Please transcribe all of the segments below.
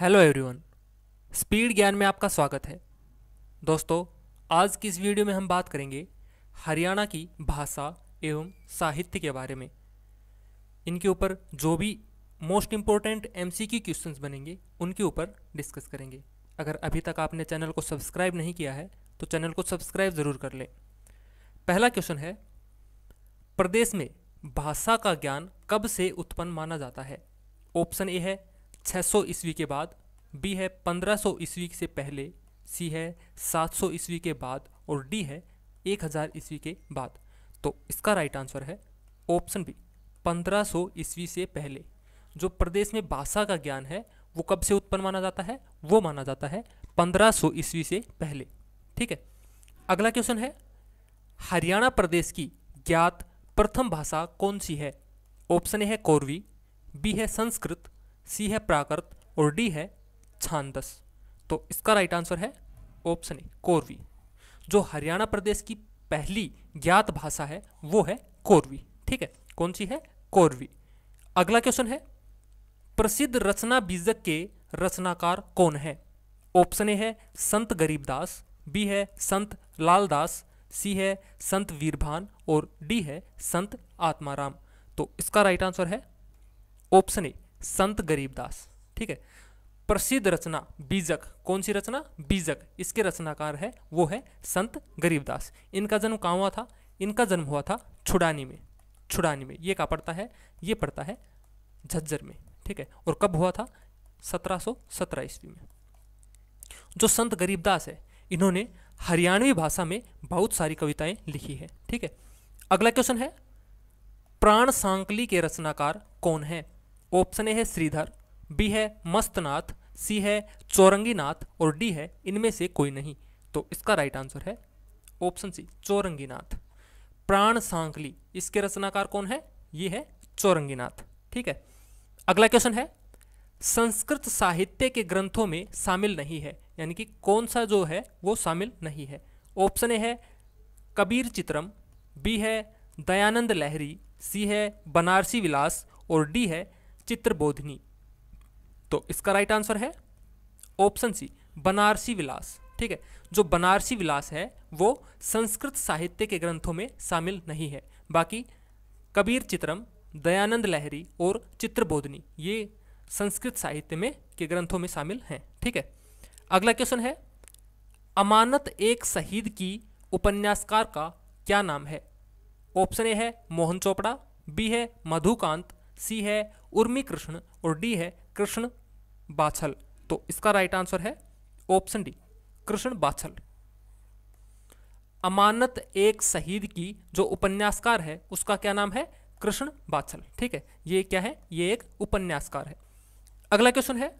hello everyone speed ज्ञान में आपका स्वागत है दोस्तों आज की इस वीडियो में हम बात करेंगे हरियाणा की भाषा एवं साहित्य के बारे में इनके ऊपर जो भी मोस्ट इम्पोर्टेंट एम सी की क्वेश्चंस बनेंगे उनके ऊपर डिस्कस करेंगे अगर अभी तक आपने चैनल को सब्सक्राइब नहीं किया है तो चैनल को सब्सक्राइब ज़रूर कर लें पहला क्वेश्चन है प्रदेश में भाषा का ज्ञान कब से उत्पन्न माना जाता है ऑप्शन ए है 600 ईस्वी के बाद बी है 1500 ईस्वी से पहले सी है 700 ईस्वी के बाद और डी है 1000 ईस्वी के बाद तो इसका राइट आंसर है ऑप्शन बी 1500 ईस्वी से पहले जो प्रदेश में भाषा का ज्ञान है वो कब से उत्पन्न माना जाता है वो माना जाता है 1500 ईस्वी से पहले ठीक है अगला क्वेश्चन है हरियाणा प्रदेश की ज्ञात प्रथम भाषा कौन सी है ऑप्शन ए है कौरवी बी है संस्कृत सी है प्राकृत और डी है छांदस तो इसका राइट आंसर है ऑप्शन ए कोरवी जो हरियाणा प्रदेश की पहली ज्ञात भाषा है वो है कोरवी ठीक है कौन सी है कोरवी अगला क्वेश्चन है प्रसिद्ध रचना बीजक के रचनाकार कौन है ऑप्शन ए है संत गरीबदास बी है संत लालदास सी है संत वीरभान और डी है संत आत्माराम तो इसका राइट आंसर है ऑप्शन ए संत गरीबदास ठीक है प्रसिद्ध रचना बीजक कौन सी रचना बीजक इसके रचनाकार है वो है संत गरीबदास इनका जन्म कहाँ हुआ था इनका जन्म हुआ था छुड़ानी में छुड़ानी में ये कहाँ पड़ता है ये पड़ता है झज्जर में ठीक है और कब हुआ था 1717 ईस्वी में जो संत गरीबदास है इन्होंने हरियाणवी भाषा में बहुत सारी कविताएं लिखी है ठीक है अगला क्वेश्चन है प्राण सांकली के रचनाकार कौन है ऑप्शन ए है श्रीधर बी है मस्तनाथ सी है चौरंगीनाथ और डी है इनमें से कोई नहीं तो इसका राइट आंसर है ऑप्शन सी चौरंगीनाथ प्राण सांकली इसके रचनाकार कौन है ये है चौरंगीनाथ ठीक है अगला क्वेश्चन है संस्कृत साहित्य के ग्रंथों में शामिल नहीं है यानी कि कौन सा जो है वो शामिल नहीं है ऑप्शन ए है कबीर चित्रम बी है दयानंद लहरी सी है बनारसी विलास और डी है चित्रबोधनी तो इसका राइट आंसर है ऑप्शन सी बनारसी विलास ठीक है जो बनारसी विलास है वो संस्कृत साहित्य के ग्रंथों में शामिल नहीं है बाकी कबीर चित्रम दयानंद लहरी और चित्रबोधनी ये संस्कृत साहित्य में के ग्रंथों में शामिल हैं ठीक है अगला क्वेश्चन है अमानत एक शहीद की उपन्यासकार का क्या नाम है ऑप्शन ए है मोहन चोपड़ा बी है मधुकांत सी है उर्मी कृष्ण और डी है कृष्ण बाछल तो इसका राइट आंसर है ऑप्शन डी कृष्ण बाछल अमानत एक शहीद की जो उपन्यासकार है उसका क्या नाम है कृष्ण बाछल ठीक है ये क्या है ये एक उपन्यासकार है अगला क्वेश्चन है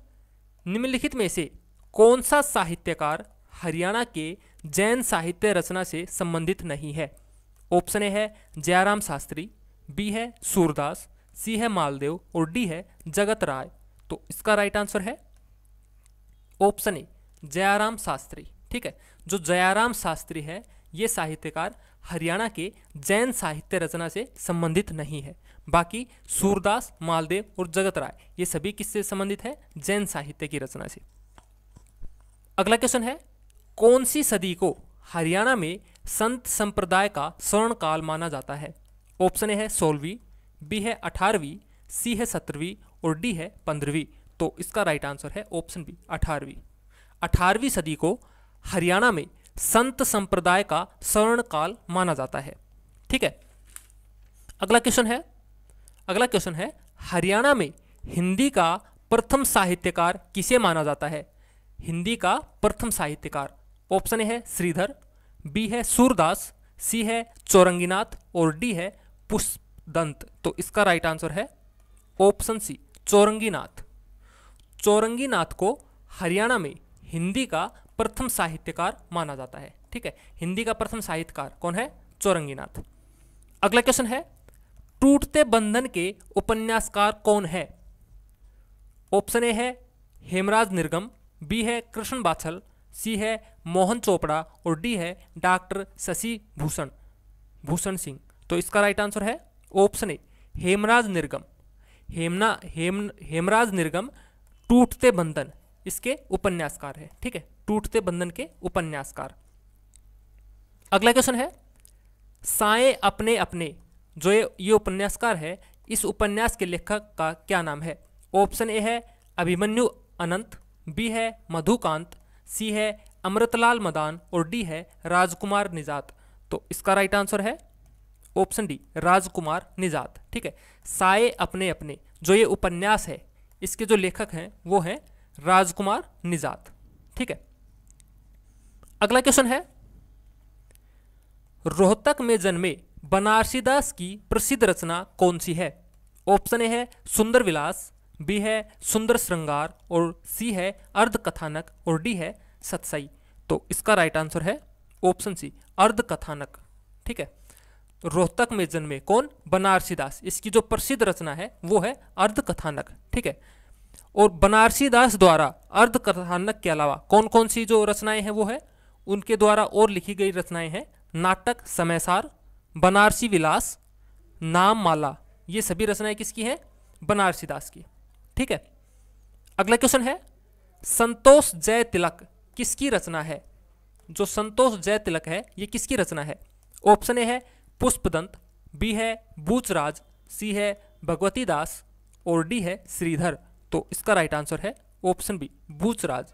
निम्नलिखित में से कौन सा साहित्यकार हरियाणा के जैन साहित्य रचना से संबंधित नहीं है ऑप्शन ए है जयराम शास्त्री बी है सूरदास सी है मालदेव और डी है जगत राय तो इसका राइट आंसर है ऑप्शन ए जयाराम शास्त्री ठीक है जो जयाराम शास्त्री है ये साहित्यकार हरियाणा के जैन साहित्य रचना से संबंधित नहीं है बाकी सूरदास मालदेव और जगत राय ये सभी किससे संबंधित है जैन साहित्य की रचना से अगला क्वेश्चन है कौन सी सदी को हरियाणा में संत संप्रदाय का स्वर्ण काल माना जाता है ऑप्शन ए है सोलवी बी है अठारहवीं सी है सत्रहवीं और डी है पंद्रहवीं तो इसका राइट आंसर है ऑप्शन बी अठारहवीं अठारहवीं सदी को हरियाणा में संत संप्रदाय का स्वर्ण काल माना जाता है ठीक है अगला क्वेश्चन है अगला क्वेश्चन है हरियाणा में हिंदी का प्रथम साहित्यकार किसे माना जाता है हिंदी का प्रथम साहित्यकार ऑप्शन ए है श्रीधर बी है सूरदास सी है चौरंगीनाथ और डी है पुष्प दंत तो इसका राइट आंसर है ऑप्शन सी चौरंगी नाथ चौरंगी नाथ को हरियाणा में हिंदी का प्रथम साहित्यकार माना जाता है ठीक है हिंदी का प्रथम साहित्यकार कौन है चौरंगी नाथ अगला क्वेश्चन है टूटते बंधन के उपन्यासकार कौन है ऑप्शन ए है हेमराज निर्गम बी है कृष्ण बाछल सी है मोहन चोपड़ा और डी है डॉक्टर शशि भूषण भूषण सिंह तो इसका राइट आंसर है ऑप्शन ए हेमराज निर्गम हेमना हेम हेमराज निर्गम टूटते बंधन इसके उपन्यासकार है ठीक है टूटते बंधन के उपन्यासकार अगला क्वेश्चन है साए अपने अपने जो ये ये उपन्यासकार है इस उपन्यास के लेखक का क्या नाम है ऑप्शन ए है अभिमन्यु अनंत बी है मधुकांत सी है अमृतलाल मदान और डी है राजकुमार निजात तो इसका राइट आंसर है ऑप्शन डी राजकुमार निजात ठीक है साए अपने अपने जो ये उपन्यास है इसके जो लेखक हैं वो हैं राजकुमार निजात ठीक है अगला क्वेश्चन है रोहतक में जन्मे बनारसीदास की प्रसिद्ध रचना कौन सी है ऑप्शन ए है सुंदर विलास बी है सुंदर श्रृंगार और सी है अर्ध कथानक और डी है सतसई तो इसका राइट आंसर है ऑप्शन सी अर्ध कथानक ठीक है रोहतक में जन्मे कौन बनारसी दास इसकी जो प्रसिद्ध रचना है वो है अर्ध कथानक ठीक है और बनारसी दास द्वारा अर्ध कथानक के अलावा कौन कौन सी जो रचनाएं हैं वो है उनके द्वारा और लिखी गई रचनाएं हैं नाटक समयसार बनारसी विलास नाम माला ये सभी रचनाएं किसकी हैं बनारसी दास की ठीक है अगला क्वेश्चन है संतोष जय तिलक किसकी रचना है जो संतोष जय तिलक है ये किसकी रचना है ऑप्शन ए है पुष्पदंत बी है बूचराज सी है भगवती दास और डी है श्रीधर तो इसका राइट आंसर है ऑप्शन बी बूचराज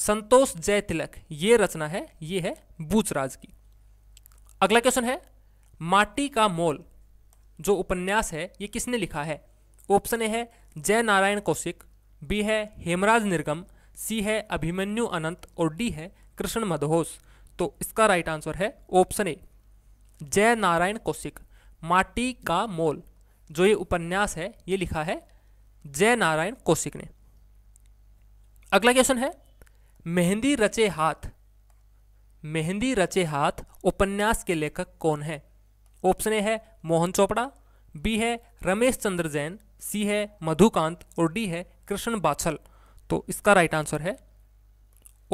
संतोष जय तिलक ये रचना है ये है बूचराज की अगला क्वेश्चन है माटी का मोल जो उपन्यास है ये किसने लिखा है ऑप्शन ए है जय नारायण कौशिक बी है हेमराज निर्गम सी है अभिमन्यु अनंत और डी है कृष्ण मधोस तो इसका राइट आंसर है ऑप्शन ए जय नारायण कौशिक माटी का मोल जो ये उपन्यास है ये लिखा है जय नारायण कौशिक ने अगला क्वेश्चन है मेहंदी रचे हाथ मेहंदी रचे हाथ उपन्यास के लेखक कौन है ऑप्शन ए है मोहन चोपड़ा बी है रमेश चंद्र जैन सी है मधुकांत और डी है कृष्ण बाछल तो इसका राइट आंसर है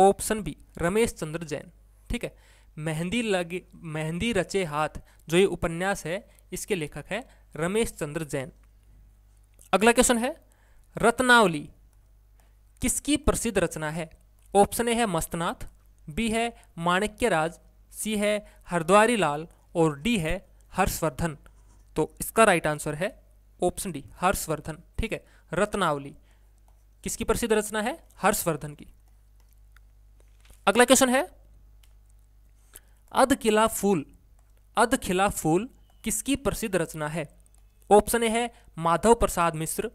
ऑप्शन बी रमेश चंद्र जैन ठीक है मेहंदी लगे मेहंदी रचे हाथ जो ये उपन्यास है इसके लेखक है रमेश चंद्र जैन अगला क्वेश्चन है रत्नावली किसकी प्रसिद्ध रचना है ऑप्शन ए है मस्तनाथ बी है माणिक्य राज सी है हरद्वारी लाल और डी है हर्षवर्धन तो इसका राइट आंसर है ऑप्शन डी हर्षवर्धन ठीक है रत्नावली किसकी प्रसिद्ध रचना है हर्षवर्धन की अगला क्वेश्चन है अध किला फूल अध खिला फूल किसकी प्रसिद्ध रचना है ऑप्शन ए है माधव प्रसाद मिश्र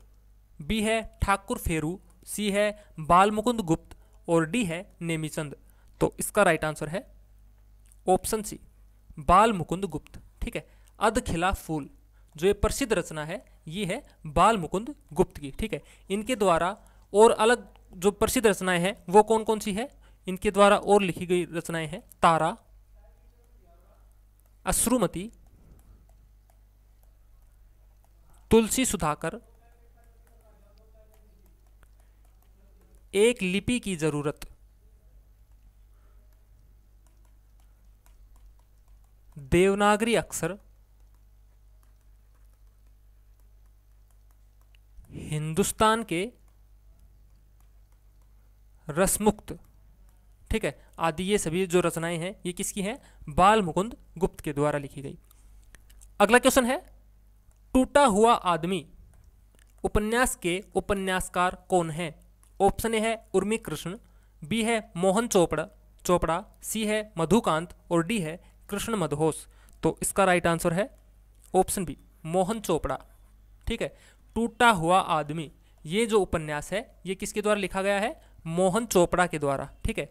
बी है ठाकुर फेरू सी है बालमुकुंद गुप्त और डी है नेमीचंद तो इसका राइट आंसर है ऑप्शन सी बालमुकुंद गुप्त ठीक है अध खिला फूल जो ये प्रसिद्ध रचना है ये है बालमुकुंद गुप्त की ठीक है इनके द्वारा और अलग जो प्रसिद्ध रचनाएं हैं वो कौन कौन सी है इनके द्वारा और लिखी गई रचनाएं हैं तारा अश्रुमती तुलसी सुधाकर एक लिपि की जरूरत देवनागरी अक्षर हिंदुस्तान के रसमुक्त ठीक है आदि ये सभी जो रचनाएं हैं ये किसकी हैं बाल मुकुंद गुप्त के द्वारा लिखी गई अगला क्वेश्चन है टूटा हुआ आदमी उपन्यास के उपन्यासकार कौन हैं ऑप्शन ए है उर्मी कृष्ण बी है मोहन चोपड़ा चोपड़ा सी है मधुकांत और डी है कृष्ण मधोस तो इसका राइट आंसर है ऑप्शन बी मोहन चोपड़ा ठीक है टूटा हुआ आदमी ये जो उपन्यास है ये किसके द्वारा लिखा गया है मोहन चोपड़ा के द्वारा ठीक है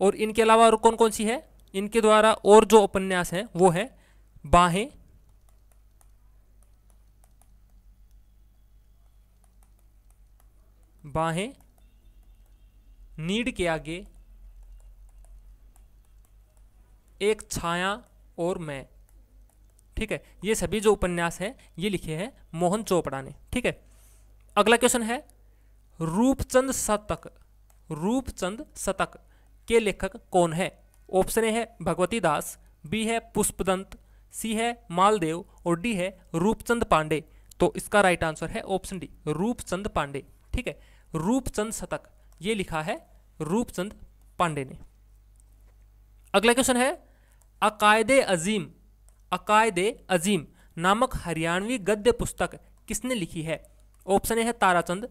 और इनके अलावा और कौन कौन सी है इनके द्वारा और जो उपन्यास है वो है बाहें बाहें नीड के आगे एक छाया और मैं ठीक है ये सभी जो उपन्यास है ये लिखे हैं मोहन चोपड़ा ने ठीक है अगला क्वेश्चन है रूपचंद शतक रूपचंद शतक के लेखक कौन है ऑप्शन ए है भगवती दास बी है पुष्पदंत सी है मालदेव और डी है रूपचंद पांडे तो इसका राइट आंसर है ऑप्शन डी रूपचंद पांडे ठीक है रूपचंद शतक ये लिखा है रूपचंद पांडे ने अगला क्वेश्चन है अकायदे अजीम अकायदे अजीम नामक हरियाणवी गद्य पुस्तक किसने लिखी है ऑप्शन ए है ताराचंद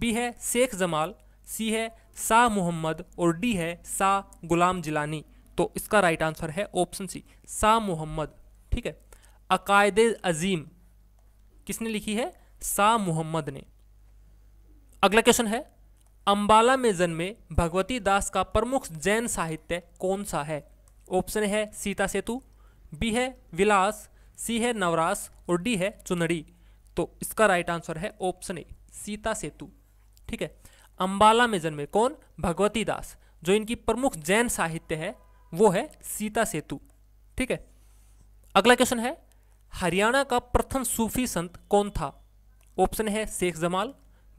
बी है शेख जमाल सी है शाह मोहम्मद और डी है शाह गुलाम जिलानी तो इसका राइट आंसर है ऑप्शन सी शाह मोहम्मद ठीक है अकायद अजीम किसने लिखी है शाह मोहम्मद ने अगला क्वेश्चन है अंबाला में जन्मे भगवती दास का प्रमुख जैन साहित्य कौन सा है ऑप्शन है सीता सेतु बी है विलास सी है नवरास और डी है चुनरी तो इसका राइट आंसर है ऑप्शन ए सीता सेतु ठीक है अम्बाला में जन्मे कौन भगवती दास जो इनकी प्रमुख जैन साहित्य है वो है सीता सेतु ठीक है अगला क्वेश्चन है हरियाणा का प्रथम सूफी संत कौन था ऑप्शन है शेख जमाल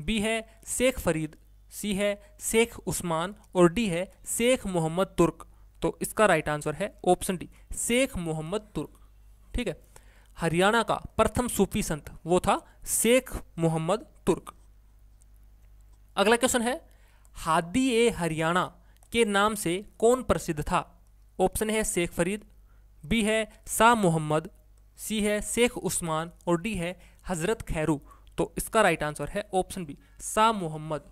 बी है शेख फरीद सी है शेख उस्मान और डी है शेख मोहम्मद तुर्क तो इसका राइट आंसर है ऑप्शन डी शेख मोहम्मद तुर्क ठीक है हरियाणा का प्रथम सूफी संत वो था शेख मोहम्मद तुर्क अगला क्वेश्चन है हादी ए हरियाणा के नाम से कौन प्रसिद्ध था ऑप्शन है शेख फरीद बी है शाह मोहम्मद सी है शेख उस्मान और डी है हज़रत खैरू तो इसका राइट आंसर है ऑप्शन बी शाह मोहम्मद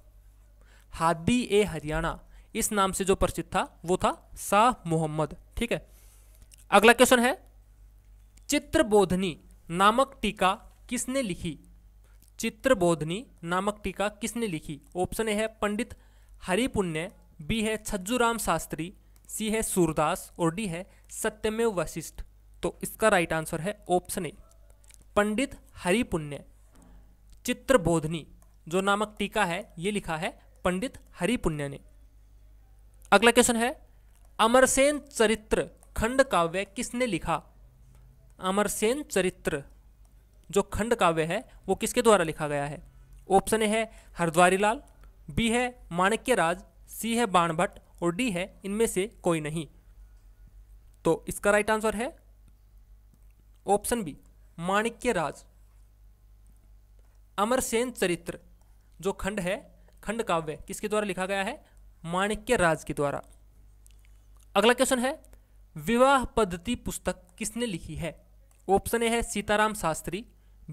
हादी ए हरियाणा इस नाम से जो प्रसिद्ध था वो था शाह मोहम्मद ठीक है अगला क्वेश्चन है चित्रबोधनी नामक टीका किसने लिखी चित्रबोधनी नामक टीका किसने लिखी ऑप्शन ए है पंडित हरिपुण्य बी है छज्जूराम शास्त्री सी है सूरदास और डी है सत्यमेव वशिष्ठ तो इसका राइट आंसर है ऑप्शन ए पंडित हरिपुण्य चित्रबोधनी जो नामक टीका है ये लिखा है पंडित हरिपुण्य ने अगला क्वेश्चन है अमरसेन चरित्र खंड काव्य किसने लिखा अमरसेन चरित्र जो खंड काव्य है वो किसके द्वारा लिखा गया है ऑप्शन ए है हरद्वारी लाल बी है माणिक्य राज सी है बाण भट्ट और डी है इनमें से कोई नहीं तो इसका राइट आंसर है ऑप्शन बी माणिक्य राज अमरसेन चरित्र जो खंड है खंड काव्य किसके द्वारा लिखा गया है माणिक्य राज के द्वारा अगला क्वेश्चन है विवाह पद्धति पुस्तक किसने लिखी है ऑप्शन ए है सीताराम शास्त्री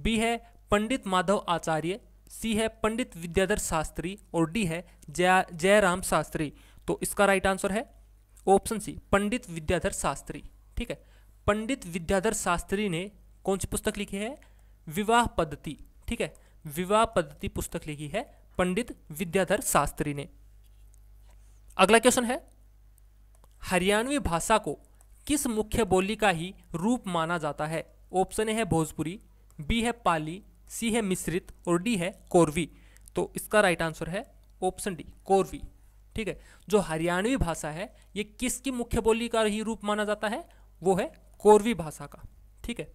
बी है पंडित माधव आचार्य सी है पंडित विद्याधर शास्त्री और डी है जया जयराम शास्त्री तो इसका राइट आंसर है ऑप्शन सी पंडित विद्याधर शास्त्री ठीक है पंडित विद्याधर शास्त्री ने कौन सी पुस्तक लिखी है विवाह पद्धति ठीक है विवाह पद्धति पुस्तक लिखी है पंडित विद्याधर शास्त्री ने अगला क्वेश्चन है हरियाणवी भाषा को किस मुख्य बोली का ही रूप माना जाता है ऑप्शन ए है भोजपुरी बी है पाली सी है मिश्रित और डी है कोरवी तो इसका राइट आंसर है ऑप्शन डी कोरवी ठीक है जो हरियाणवी भाषा है ये किसकी मुख्य बोली का ही रूप माना जाता है वो है कोरवी भाषा का ठीक है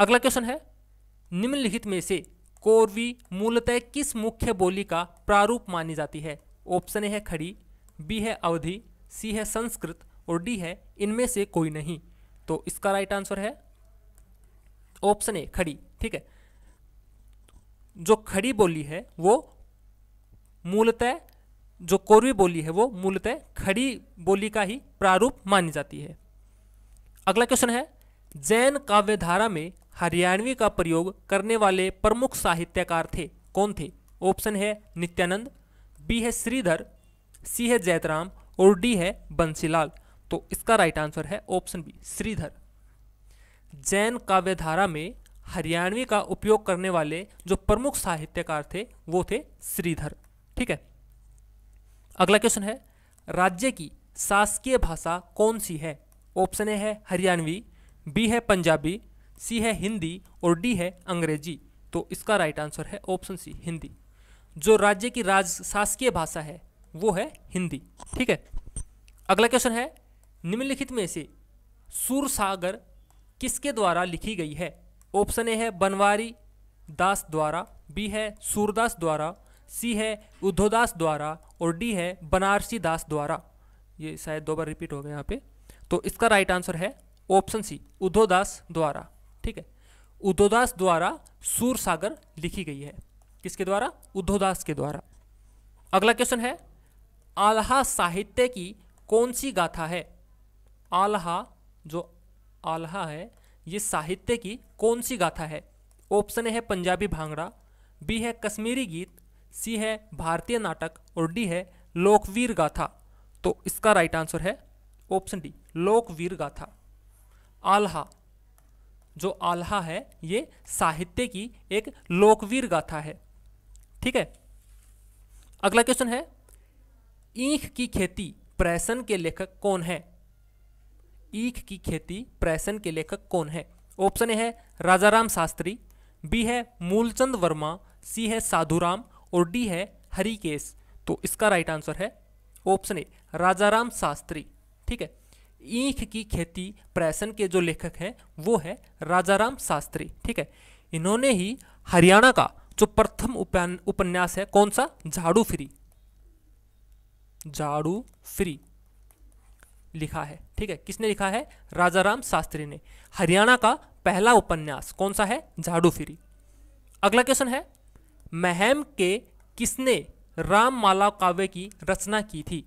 अगला क्वेश्चन है निम्नलिखित में से कोरवी मूलतः किस मुख्य बोली का प्रारूप मानी जाती है ऑप्शन ए है खड़ी बी है अवधि सी है संस्कृत और डी है इनमें से कोई नहीं तो इसका राइट आंसर है ऑप्शन ए खड़ी ठीक है जो खड़ी बोली है वो मूलतः जो कोरवी बोली है वो मूलतः खड़ी बोली का ही प्रारूप मानी जाती है अगला क्वेश्चन है जैन काव्यधारा में हरियाणवी का प्रयोग करने वाले प्रमुख साहित्यकार थे कौन थे ऑप्शन है नित्यानंद बी है श्रीधर सी है जैतराम और डी है बंसीलाल तो इसका राइट आंसर है ऑप्शन बी श्रीधर जैन काव्यधारा में हरियाणवी का उपयोग करने वाले जो प्रमुख साहित्यकार थे वो थे श्रीधर ठीक है अगला क्वेश्चन है राज्य की शासकीय भाषा कौन सी है ऑप्शन ए है हरियाणवी बी है पंजाबी सी है हिंदी और डी है अंग्रेजी तो इसका राइट आंसर है ऑप्शन सी हिंदी जो राज्य की राज शासकीय भाषा है वो है हिंदी ठीक है अगला क्वेश्चन है निम्नलिखित में से सुरसागर किसके द्वारा लिखी गई है ऑप्शन ए है बनवारी दास द्वारा बी है सूरदास द्वारा सी है उद्धोदास द्वारा और डी है बनारसी दास द्वारा ये शायद दो बार रिपीट हो गया यहाँ पे तो इसका राइट आंसर है ऑप्शन सी उद्धोदास द्वारा ठीक है उद्धोदास द्वारा सूरसागर लिखी गई है किसके द्वारा उद्धोदास के द्वारा अगला क्वेश्चन है आल्हा साहित्य की कौन सी गाथा है आल्हा जो आल्हा है ये साहित्य की कौन सी गाथा है ऑप्शन ए है पंजाबी भांगड़ा बी है कश्मीरी गीत सी है भारतीय नाटक और डी है लोकवीर गाथा तो इसका राइट आंसर है ऑप्शन डी लोकवीर गाथा आल्हा जो आल्हा है ये साहित्य की एक लोकवीर गाथा है ठीक है अगला क्वेश्चन है ईख की खेती प्रेसन के लेखक कौन है ईख की खेती प्रेसन के लेखक कौन है ऑप्शन ए है राजाराम शास्त्री बी है मूलचंद वर्मा सी है साधुराम और डी है हरिकेश तो इसका राइट आंसर है ऑप्शन ए राजाराम शास्त्री ठीक है ईख की खेती प्रेसन के जो लेखक हैं वो है राजाराम शास्त्री ठीक है इन्होंने ही हरियाणा का जो प्रथम उपन्यास है कौन सा झाड़ू फ्री झाड़ू फ्री लिखा है ठीक है किसने लिखा है राजा राम शास्त्री ने हरियाणा का पहला उपन्यास कौन सा है झाड़ू फिरी अगला क्वेश्चन है महम के किसने राम माला काव्य की रचना की थी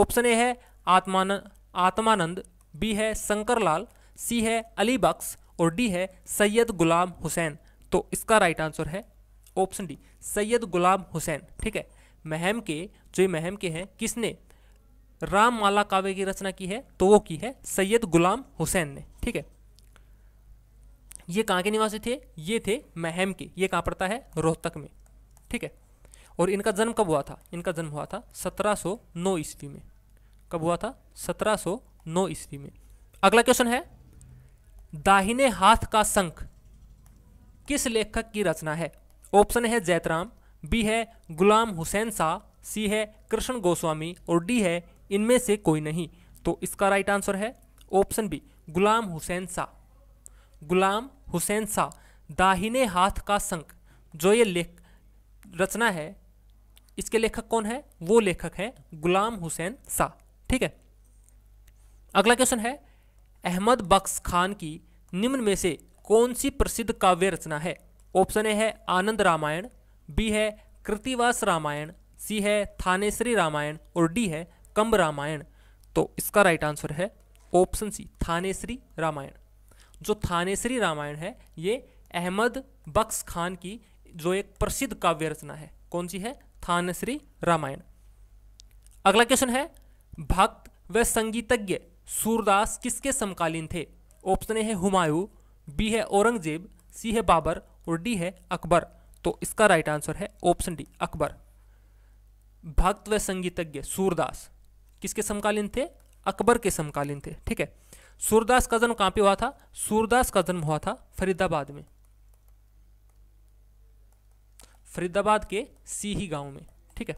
ऑप्शन ए है आत्मान आत्मानंद बी है शंकरलाल सी है अली बख्श और डी है सैयद गुलाम हुसैन तो इसका राइट आंसर है ऑप्शन डी सैयद गुलाम हुसैन ठीक है महम के जो ये महम के हैं किसने राम माला काव्य की रचना की है तो वो की है सैयद गुलाम हुसैन ने ठीक है ये कहाँ के निवासी थे ये थे महम के ये कहाँ पड़ता है रोहतक में ठीक है और इनका जन्म कब हुआ था इनका जन्म हुआ था 1709 ईस्वी में कब हुआ था 1709 ईस्वी में अगला क्वेश्चन है दाहिने हाथ का संख किस लेखक की रचना है ऑप्शन है जैतराम बी है गुलाम हुसैन शाह सी है कृष्ण गोस्वामी और डी है इनमें से कोई नहीं तो इसका राइट आंसर है ऑप्शन बी गुलाम हुसैन शाह गुलाम हुसैन शाह दाहिने हाथ का संक जो ये लेख रचना है इसके लेखक कौन है वो लेखक है गुलाम हुसैन शाह ठीक है अगला क्वेश्चन है अहमद बख्श खान की निम्न में से कौन सी प्रसिद्ध काव्य रचना है ऑप्शन ए है आनंद रामायण बी है कृतिवास रामायण सी है थानेश्री रामायण और डी है कम रामायण तो इसका राइट आंसर है ऑप्शन सी थानेश्री रामायण जो थानेश्री रामायण है ये अहमद बख्श खान की जो एक प्रसिद्ध काव्य रचना है कौन सी है थानेश्री रामायण अगला क्वेश्चन है भक्त व संगीतज्ञ सूरदास किसके समकालीन थे ऑप्शन ए है हुमायूं बी है औरंगजेब सी है बाबर और डी है अकबर तो इसका राइट आंसर है ऑप्शन डी अकबर भक्त व संगीतज्ञ सूरदास किसके समकालीन थे अकबर के समकालीन थे ठीक है सूरदास का जन्म कहाँ पे हुआ था सूरदास का जन्म हुआ था फरीदाबाद में फरीदाबाद के सीही गांव में ठीक है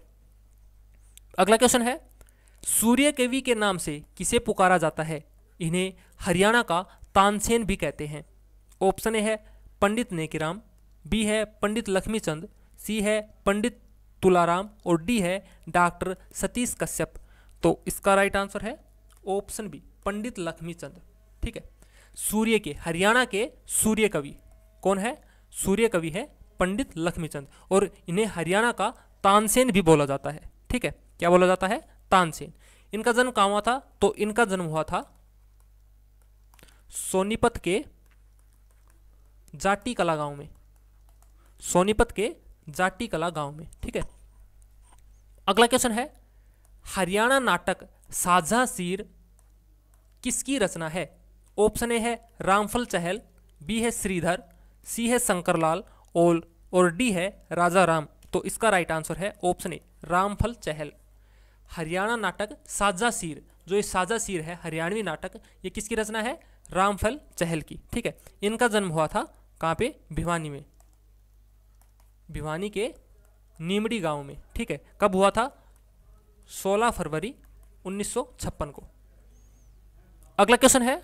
अगला क्वेश्चन है सूर्य कवि के नाम से किसे पुकारा जाता है इन्हें हरियाणा का तानसेन भी कहते हैं ऑप्शन ए है पंडित नेकीराम बी है पंडित लक्ष्मीचंद सी है पंडित तुलाराम और डी है डॉक्टर सतीश कश्यप तो इसका राइट आंसर है ऑप्शन बी पंडित लक्ष्मीचंद ठीक है सूर्य के हरियाणा के सूर्य कवि कौन है सूर्य कवि है पंडित लक्ष्मीचंद और इन्हें हरियाणा का तानसेन भी बोला जाता है ठीक है क्या बोला जाता है तानसेन इनका जन्म कहाँ हुआ था तो इनका जन्म हुआ था सोनीपत के जाटी कला गांव में सोनीपत के जाटी कला गांव में ठीक है अगला क्वेश्चन है हरियाणा नाटक साझा सीर किसकी रचना है ऑप्शन ए है रामफल चहल बी है श्रीधर सी है शंकरलाल और और डी है राजा राम तो इसका राइट आंसर है ऑप्शन ए रामफल चहल हरियाणा नाटक साझा सीर जो ये साझा सीर है हरियाणवी नाटक ये किसकी रचना है रामफल चहल की ठीक है इनका जन्म हुआ था कहाँ पे भिवानी में भिवानी के नीमड़ी गांव में ठीक है कब हुआ था 16 फरवरी 1956 को अगला क्वेश्चन है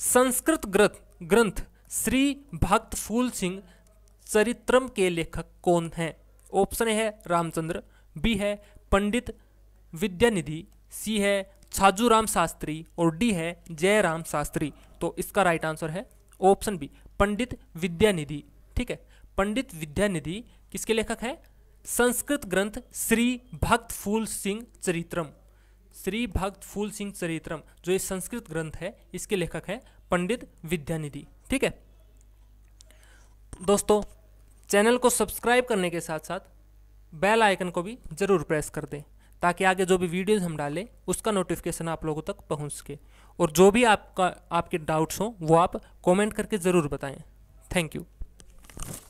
संस्कृत ग्रंथ ग्रंथ श्री भक्त फूल सिंह चरित्रम के लेखक कौन हैं ऑप्शन ए है रामचंद्र बी है पंडित विद्यानिधि सी है छाजूराम शास्त्री और डी है जयराम शास्त्री तो इसका राइट आंसर है ऑप्शन बी पंडित विद्यानिधि ठीक है पंडित विद्यानिधि किसके लेखक हैं संस्कृत ग्रंथ श्री भक्त फूल सिंह चरित्रम श्री भक्त फूल सिंह चरित्रम जो ये संस्कृत ग्रंथ है इसके लेखक हैं पंडित विद्यानिधि ठीक है दोस्तों चैनल को सब्सक्राइब करने के साथ साथ बेल आइकन को भी ज़रूर प्रेस कर दें ताकि आगे जो भी वीडियोस हम डालें उसका नोटिफिकेशन आप लोगों तक पहुंच सके और जो भी आपका आपके डाउट्स हों वो आप कमेंट करके ज़रूर बताएं थैंक यू